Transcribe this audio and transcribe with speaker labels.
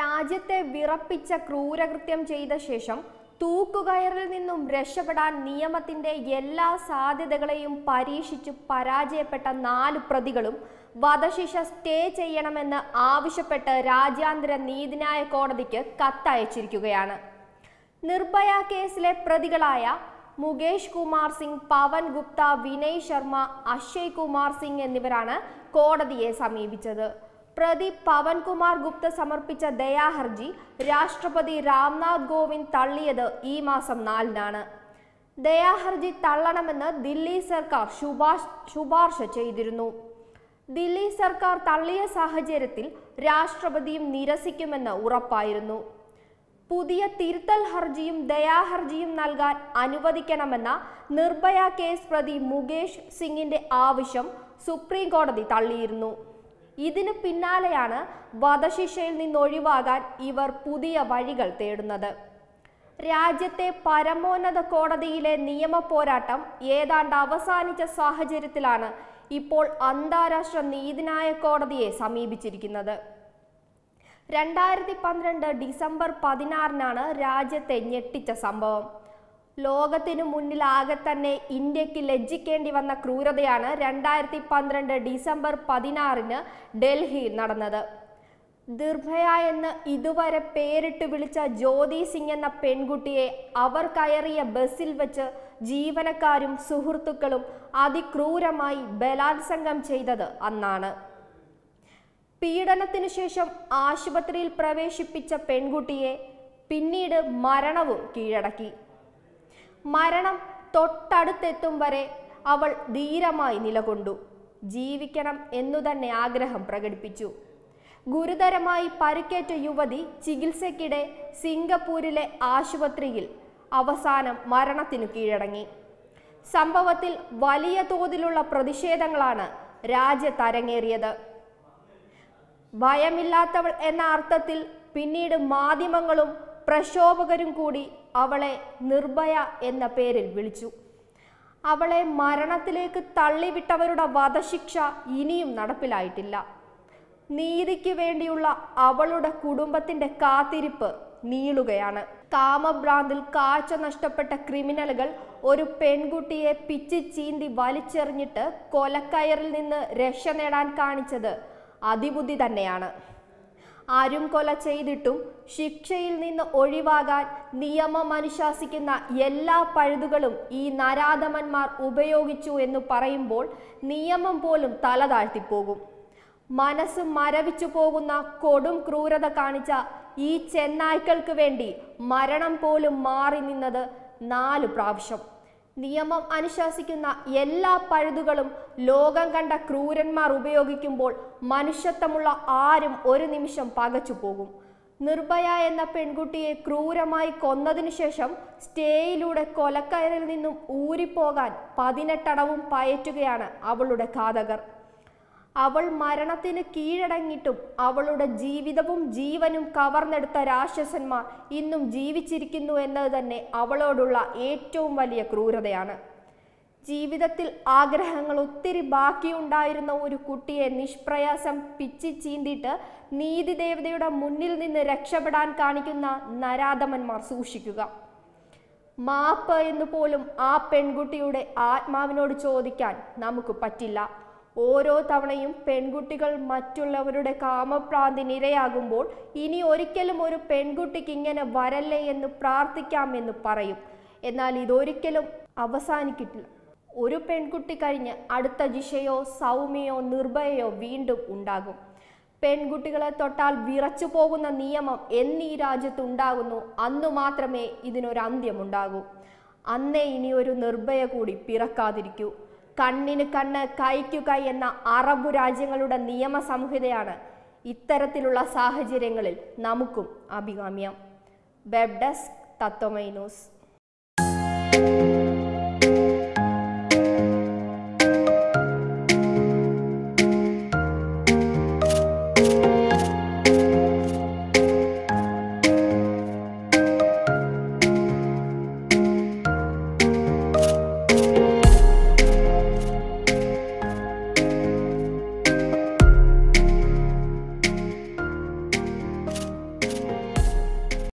Speaker 1: രാജ്യത്തെ വിറപ്പിച്ച ക്രൂരകൃത്യം ചെയ്ത ശേഷം തൂക്കുകയറിൽ നിന്നും രക്ഷപ്പെടാൻ നിയമത്തിന്റെ എല്ലാ സാധ്യതകളെയും പരീക്ഷിച്ചു പരാജയപ്പെട്ട നാല് പ്രതികളും വധശിക്ഷ സ്റ്റേ ചെയ്യണമെന്ന് ആവശ്യപ്പെട്ട് രാജ്യാന്തര നീതിന്യായ കോടതിക്ക് കത്തയച്ചിരിക്കുകയാണ് നിർഭയ കേസിലെ പ്രതികളായ മുകേഷ് കുമാർ സിംഗ് പവൻ ഗുപ്ത വിനയ് ശർമ്മ അക്ഷയ് കുമാർ സിംഗ് എന്നിവരാണ് കോടതിയെ സമീപിച്ചത് പ്രതി പവൻകുമാർ ഗുപ്ത സമർപ്പിച്ച ദയാഹർജി രാഷ്ട്രപതി രാംനാഥ് കോവിന്ദ് തള്ളിയത് ഈ മാസം നാലിനാണ് ദയാഹർജി തള്ളണമെന്ന് ദില്ലി സർക്കാർ ശുപാർശ ചെയ്തിരുന്നു ദില്ലി സർക്കാർ തള്ളിയ സാഹചര്യത്തിൽ രാഷ്ട്രപതിയും നിരസിക്കുമെന്ന് ഉറപ്പായിരുന്നു പുതിയ തിരുത്തൽ ഹർജിയും ദയാഹർജിയും നൽകാൻ അനുവദിക്കണമെന്ന നിർഭയ കേസ് പ്രതി മുകേഷ് സിംഗിന്റെ ആവശ്യം സുപ്രീം കോടതി തള്ളിയിരുന്നു ഇതിന് പിന്നാലെയാണ് വധശിക്ഷയിൽ നിന്നൊഴിവാകാൻ ഇവർ പുതിയ വഴികൾ തേടുന്നത് രാജ്യത്തെ പരമോന്നത കോടതിയിലെ നിയമ പോരാട്ടം ഏതാണ്ട് അവസാനിച്ച സാഹചര്യത്തിലാണ് ഇപ്പോൾ അന്താരാഷ്ട്ര നീതിന്യായ കോടതിയെ സമീപിച്ചിരിക്കുന്നത് രണ്ടായിരത്തി പന്ത്രണ്ട് ഡിസംബർ പതിനാറിനാണ് രാജ്യത്തെ ഞെട്ടിച്ച സംഭവം ലോകത്തിനു മുന്നിൽ ആകെ തന്നെ ഇന്ത്യക്ക് ലജ്ജിക്കേണ്ടി വന്ന ക്രൂരതയാണ് രണ്ടായിരത്തി പന്ത്രണ്ട് ഡിസംബർ പതിനാറിന് ഡൽഹിയിൽ നടന്നത് ദുർഭയ എന്ന് ഇതുവരെ പേരിട്ട് വിളിച്ച ജ്യോതി സിംഗ് എന്ന പെൺകുട്ടിയെ അവർ കയറിയ ബസ്സിൽ വെച്ച് ജീവനക്കാരും സുഹൃത്തുക്കളും അതിക്രൂരമായി ബലാത്സംഗം ചെയ്തത് അന്നാണ് പീഡനത്തിനു ശേഷം ആശുപത്രിയിൽ പ്രവേശിപ്പിച്ച പെൺകുട്ടിയെ പിന്നീട് മരണവും കീഴടക്കി മരണം തൊട്ടടുത്തെത്തും വരെ അവൾ ധീരമായി നിലകൊണ്ടു ജീവിക്കണം എന്നു തന്നെ ആഗ്രഹം പ്രകടിപ്പിച്ചു ഗുരുതരമായി പരുക്കേറ്റ യുവതി ചികിത്സയ്ക്കിടെ സിംഗപ്പൂരിലെ ആശുപത്രിയിൽ അവസാനം മരണത്തിനു കീഴടങ്ങി സംഭവത്തിൽ വലിയ തോതിലുള്ള പ്രതിഷേധങ്ങളാണ് രാജ്യത്തരങ്ങേറിയത് ഭയമില്ലാത്തവൾ എന്ന അർത്ഥത്തിൽ പിന്നീട് മാധ്യമങ്ങളും പ്രക്ഷോഭകരും കൂടി അവളെ നിർഭയ എന്ന പേരിൽ വിളിച്ചു അവളെ മരണത്തിലേക്ക് തള്ളിവിട്ടവരുടെ വധശിക്ഷ ഇനിയും നടപ്പിലായിട്ടില്ല നീതിക്ക് വേണ്ടിയുള്ള അവളുടെ കുടുംബത്തിന്റെ കാത്തിരിപ്പ് നീളുകയാണ് കാമഭ്രാന്തിൽ കാഴ്ച നഷ്ടപ്പെട്ട ക്രിമിനലുകൾ ഒരു പെൺകുട്ടിയെ പിച്ചി ചീന്തി വലിച്ചെറിഞ്ഞിട്ട് കൊലക്കയറിൽ നിന്ന് രക്ഷ നേടാൻ കാണിച്ചത് അതിബുദ്ധി തന്നെയാണ് ആരും കൊല ചെയ്തിട്ടും ശിക്ഷയിൽ നിന്ന് ഒഴിവാകാൻ നിയമം അനുശാസിക്കുന്ന എല്ലാ പഴുതുകളും ഈ നരാധമന്മാർ ഉപയോഗിച്ചു എന്ന് പറയുമ്പോൾ നിയമം പോലും തല താഴ്ത്തിപ്പോകും മനസ്സ് മരവിച്ചു പോകുന്ന കൊടും ക്രൂരത കാണിച്ച ഈ ചെന്നായ്ക്കൾക്ക് വേണ്ടി മരണം പോലും മാറി നിന്നത് നാല് പ്രാവശ്യം നിയമം അനുശാസിക്കുന്ന എല്ലാ പഴുതുകളും ലോകം കണ്ട ക്രൂരന്മാർ ഉപയോഗിക്കുമ്പോൾ മനുഷ്യത്വമുള്ള ആരും ഒരു നിമിഷം പകച്ചു പോകും നിർഭയ എന്ന പെൺകുട്ടിയെ ക്രൂരമായി കൊന്നതിനു ശേഷം സ്റ്റേയിലൂടെ കൊലക്കയറിൽ നിന്നും ഊരിപ്പോകാൻ പതിനെട്ടടവും പയറ്റുകയാണ് അവളുടെ ഘാതകർ അവൾ മരണത്തിന് കീഴടങ്ങിയിട്ടും അവളുടെ ജീവിതവും ജീവനും കവർന്നെടുത്ത രാക്ഷസന്മാർ ഇന്നും ജീവിച്ചിരിക്കുന്നു എന്നത് തന്നെ അവളോടുള്ള ഏറ്റവും വലിയ ക്രൂരതയാണ് ജീവിതത്തിൽ ആഗ്രഹങ്ങൾ ഒത്തിരി ബാക്കിയുണ്ടായിരുന്ന ഒരു കുട്ടിയെ നിഷ്പ്രയാസം പിച്ചി ചീന്തിയിട്ട് നീതിദേവതയുടെ മുന്നിൽ നിന്ന് രക്ഷപ്പെടാൻ കാണിക്കുന്ന നരാധമന്മാർ സൂക്ഷിക്കുക മാപ്പ് എന്നുപോലും ആ പെൺകുട്ടിയുടെ ആത്മാവിനോട് ചോദിക്കാൻ നമുക്ക് പറ്റില്ല ഓരോ തവണയും പെൺകുട്ടികൾ മറ്റുള്ളവരുടെ കാമഭ്രാന്തിനിരയാകുമ്പോൾ ഇനി ഒരിക്കലും ഒരു പെൺകുട്ടിക്ക് ഇങ്ങനെ വരല്ലേ എന്ന് പ്രാർത്ഥിക്കാമെന്ന് പറയും എന്നാൽ ഇതൊരിക്കലും അവസാനിക്കിട്ടില്ല ഒരു പെൺകുട്ടി കഴിഞ്ഞ് അടുത്ത ജിഷയോ സൗമ്യയോ നിർഭയയോ വീണ്ടും ഉണ്ടാകും പെൺകുട്ടികളെ തൊട്ടാൽ വിറച്ചു പോകുന്ന നിയമം എന്നീ രാജ്യത്ത് ഉണ്ടാകുന്നു അന്നു മാത്രമേ ഇതിനൊരന്ത്യമുണ്ടാകൂ അന്നേ ഇനി ഒരു നിർഭയ കൂടി പിറക്കാതിരിക്കൂ കണ്ണിന് കണ്ണ് കൈക്കു കൈ എന്ന അറബ് രാജ്യങ്ങളുടെ നിയമ സംഹിതയാണ് ഇത്തരത്തിലുള്ള സാഹചര്യങ്ങളിൽ നമുക്കും അഭികാമ്യം വെബ് ഡെസ്ക് തത്വമൈ ന്യൂസ്